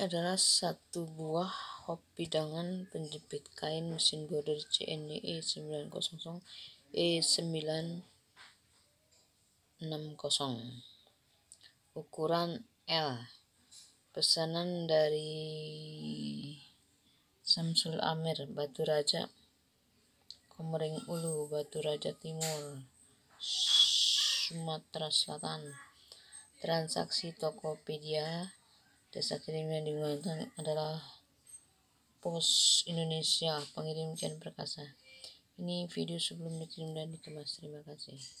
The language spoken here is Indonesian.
adalah satu buah hop bidangan penjepit kain mesin cni e 900 E960 ukuran L pesanan dari Samsul Amir Batu Raja Komering Ulu Batu Raja Timur Sumatera Selatan transaksi Tokopedia Desa kirim yang digunakan adalah Pos Indonesia, pengirim Kian Perkasa. Ini video sebelum dikirim dan dikemas. Terima kasih.